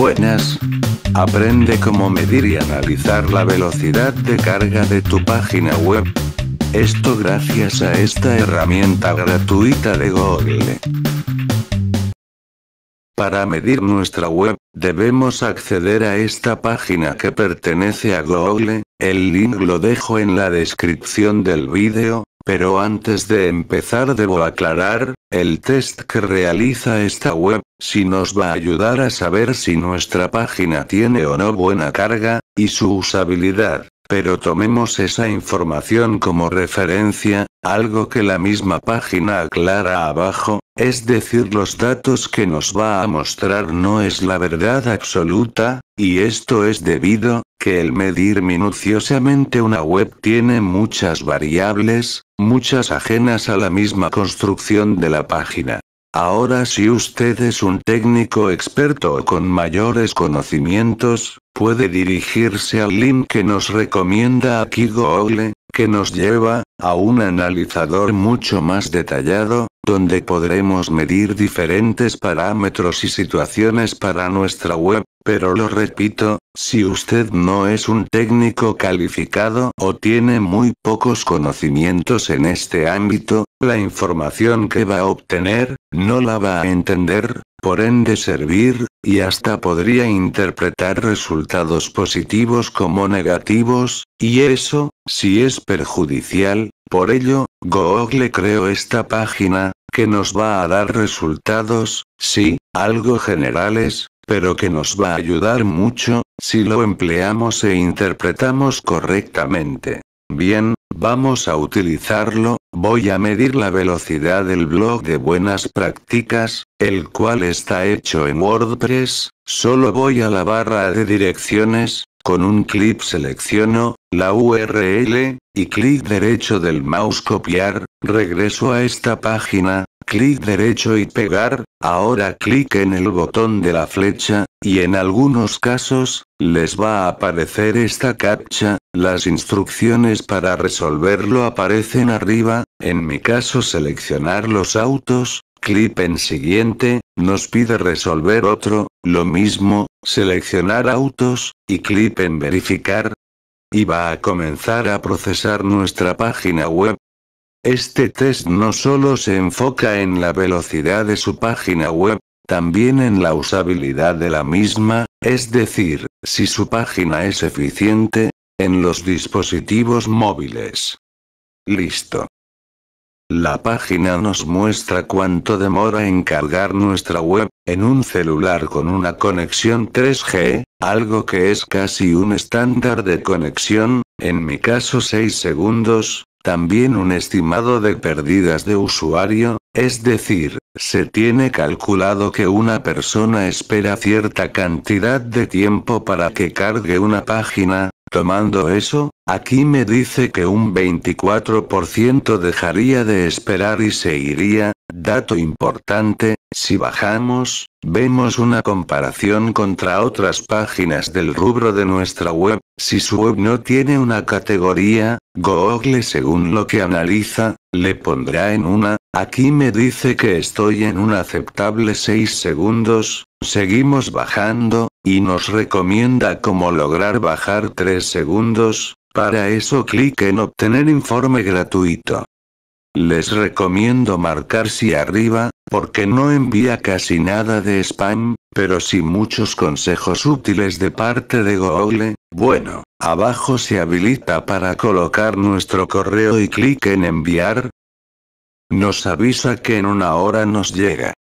buenas. Aprende cómo medir y analizar la velocidad de carga de tu página web. Esto gracias a esta herramienta gratuita de Google. Para medir nuestra web, debemos acceder a esta página que pertenece a Google, el link lo dejo en la descripción del vídeo, pero antes de empezar debo aclarar, el test que realiza esta web, si nos va a ayudar a saber si nuestra página tiene o no buena carga, y su usabilidad. Pero tomemos esa información como referencia, algo que la misma página aclara abajo, es decir, los datos que nos va a mostrar no es la verdad absoluta, y esto es debido, que el medir minuciosamente una web tiene muchas variables, muchas ajenas a la misma construcción de la página. Ahora si usted es un técnico experto o con mayores conocimientos, puede dirigirse al link que nos recomienda aquí Google, que nos lleva, a un analizador mucho más detallado, donde podremos medir diferentes parámetros y situaciones para nuestra web, pero lo repito, si usted no es un técnico calificado o tiene muy pocos conocimientos en este ámbito, la información que va a obtener, no la va a entender, por ende servir, y hasta podría interpretar resultados positivos como negativos, y eso, si es perjudicial, por ello, Google creó esta página, que nos va a dar resultados, sí, algo generales, pero que nos va a ayudar mucho, si lo empleamos e interpretamos correctamente. Bien, vamos a utilizarlo, voy a medir la velocidad del blog de buenas prácticas, el cual está hecho en WordPress, solo voy a la barra de direcciones, con un clic selecciono, la URL, y clic derecho del mouse copiar, regreso a esta página, clic derecho y pegar, ahora clic en el botón de la flecha, y en algunos casos, les va a aparecer esta captcha, las instrucciones para resolverlo aparecen arriba, en mi caso seleccionar los autos, clic en siguiente, nos pide resolver otro, lo mismo, seleccionar autos, y clic en verificar, y va a comenzar a procesar nuestra página web, este test no solo se enfoca en la velocidad de su página web, también en la usabilidad de la misma, es decir, si su página es eficiente, en los dispositivos móviles. Listo. La página nos muestra cuánto demora en cargar nuestra web, en un celular con una conexión 3G, algo que es casi un estándar de conexión, en mi caso 6 segundos, también un estimado de pérdidas de usuario, es decir, se tiene calculado que una persona espera cierta cantidad de tiempo para que cargue una página, tomando eso Aquí me dice que un 24% dejaría de esperar y se iría, dato importante, si bajamos, vemos una comparación contra otras páginas del rubro de nuestra web, si su web no tiene una categoría, Google según lo que analiza, le pondrá en una, aquí me dice que estoy en un aceptable 6 segundos, seguimos bajando, y nos recomienda cómo lograr bajar 3 segundos, para eso clic en obtener informe gratuito. Les recomiendo marcar si arriba, porque no envía casi nada de spam, pero sí muchos consejos útiles de parte de Google. Bueno, abajo se habilita para colocar nuestro correo y clic en enviar. Nos avisa que en una hora nos llega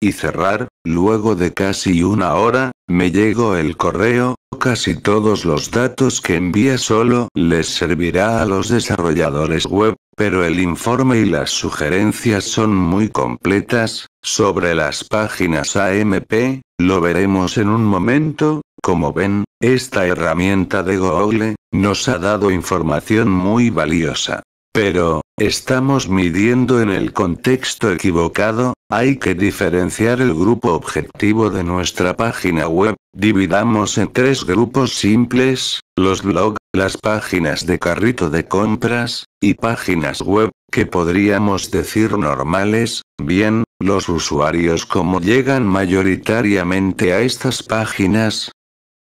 y cerrar, luego de casi una hora, me llegó el correo, casi todos los datos que envía solo les servirá a los desarrolladores web, pero el informe y las sugerencias son muy completas, sobre las páginas AMP, lo veremos en un momento, como ven, esta herramienta de Google, nos ha dado información muy valiosa. Pero, estamos midiendo en el contexto equivocado, hay que diferenciar el grupo objetivo de nuestra página web, dividamos en tres grupos simples, los blogs, las páginas de carrito de compras, y páginas web, que podríamos decir normales, bien, los usuarios como llegan mayoritariamente a estas páginas.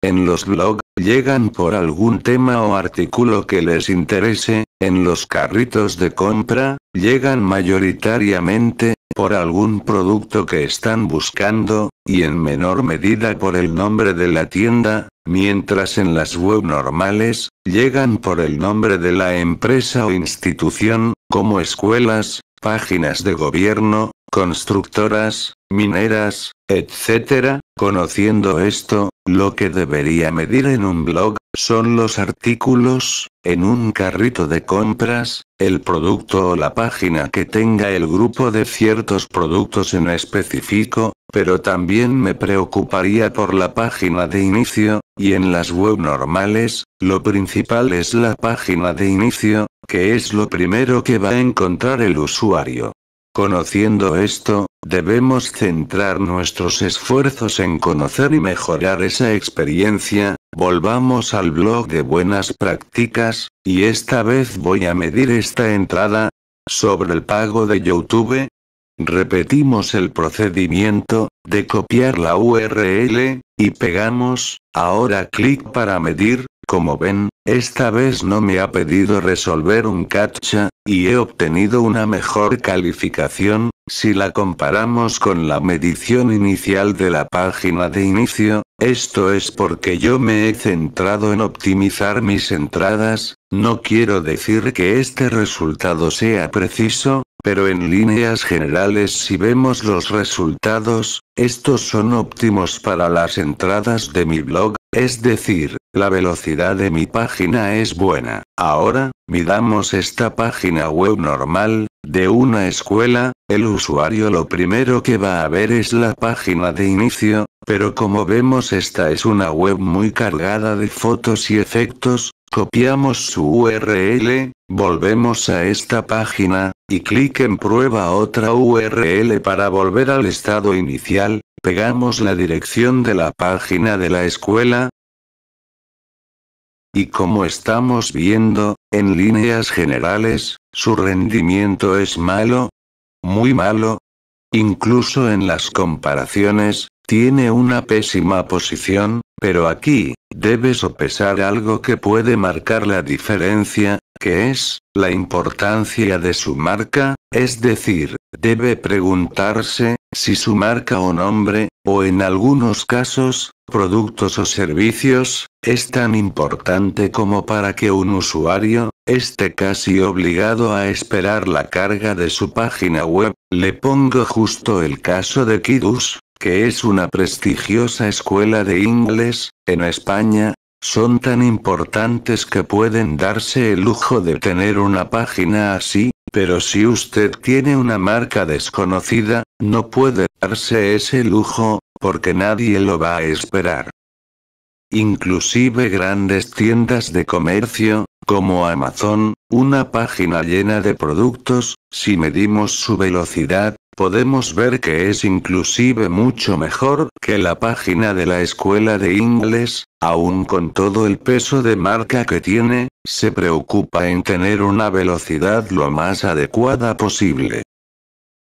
En los blogs, llegan por algún tema o artículo que les interese, en los carritos de compra, llegan mayoritariamente, por algún producto que están buscando, y en menor medida por el nombre de la tienda, mientras en las web normales, llegan por el nombre de la empresa o institución, como escuelas, páginas de gobierno, constructoras, mineras, etc. Conociendo esto, lo que debería medir en un blog, son los artículos, en un carrito de compras, el producto o la página que tenga el grupo de ciertos productos en específico, pero también me preocuparía por la página de inicio, y en las web normales, lo principal es la página de inicio, que es lo primero que va a encontrar el usuario. Conociendo esto, debemos centrar nuestros esfuerzos en conocer y mejorar esa experiencia, volvamos al blog de buenas prácticas, y esta vez voy a medir esta entrada, sobre el pago de YouTube. Repetimos el procedimiento, de copiar la URL, y pegamos, ahora clic para medir, como ven, esta vez no me ha pedido resolver un captcha, y he obtenido una mejor calificación, si la comparamos con la medición inicial de la página de inicio, esto es porque yo me he centrado en optimizar mis entradas, no quiero decir que este resultado sea preciso, pero en líneas generales si vemos los resultados, estos son óptimos para las entradas de mi blog, es decir, la velocidad de mi página es buena. Ahora, miramos esta página web normal, de una escuela, el usuario lo primero que va a ver es la página de inicio, pero como vemos esta es una web muy cargada de fotos y efectos, Copiamos su URL, volvemos a esta página, y clic en prueba otra URL para volver al estado inicial, pegamos la dirección de la página de la escuela, y como estamos viendo, en líneas generales, su rendimiento es malo, muy malo. Incluso en las comparaciones, tiene una pésima posición, pero aquí, debe sopesar algo que puede marcar la diferencia, que es, la importancia de su marca, es decir, debe preguntarse, si su marca o nombre, o en algunos casos, productos o servicios, es tan importante como para que un usuario, esté casi obligado a esperar la carga de su página web. Le pongo justo el caso de Kidus, que es una prestigiosa escuela de inglés, en España, son tan importantes que pueden darse el lujo de tener una página así, pero si usted tiene una marca desconocida, no puede darse ese lujo, porque nadie lo va a esperar. Inclusive grandes tiendas de comercio, como Amazon, una página llena de productos, si medimos su velocidad, podemos ver que es inclusive mucho mejor que la página de la escuela de inglés. aun con todo el peso de marca que tiene, se preocupa en tener una velocidad lo más adecuada posible.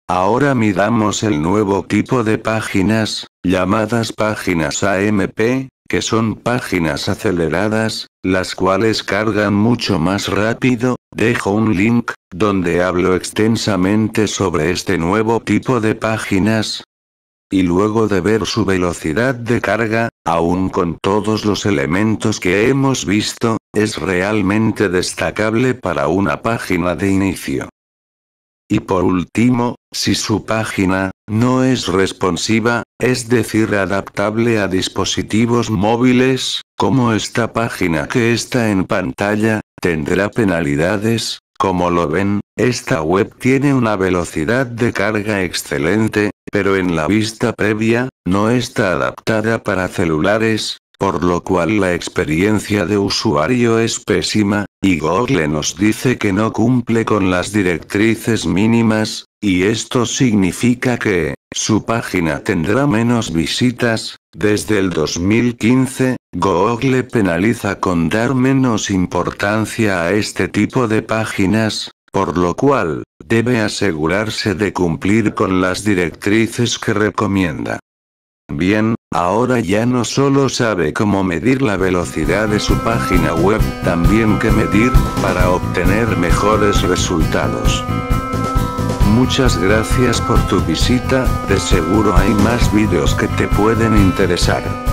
Ahora miramos el nuevo tipo de páginas, llamadas páginas AMP, que son páginas aceleradas, las cuales cargan mucho más rápido, dejo un link, donde hablo extensamente sobre este nuevo tipo de páginas. Y luego de ver su velocidad de carga, aún con todos los elementos que hemos visto, es realmente destacable para una página de inicio. Y por último, si su página no es responsiva, es decir adaptable a dispositivos móviles, como esta página que está en pantalla, tendrá penalidades, como lo ven, esta web tiene una velocidad de carga excelente, pero en la vista previa, no está adaptada para celulares, por lo cual la experiencia de usuario es pésima, y Google nos dice que no cumple con las directrices mínimas, y esto significa que, su página tendrá menos visitas. Desde el 2015, Google penaliza con dar menos importancia a este tipo de páginas, por lo cual, debe asegurarse de cumplir con las directrices que recomienda. Bien, ahora ya no solo sabe cómo medir la velocidad de su página web, también qué medir, para obtener mejores resultados. Muchas gracias por tu visita, de seguro hay más vídeos que te pueden interesar.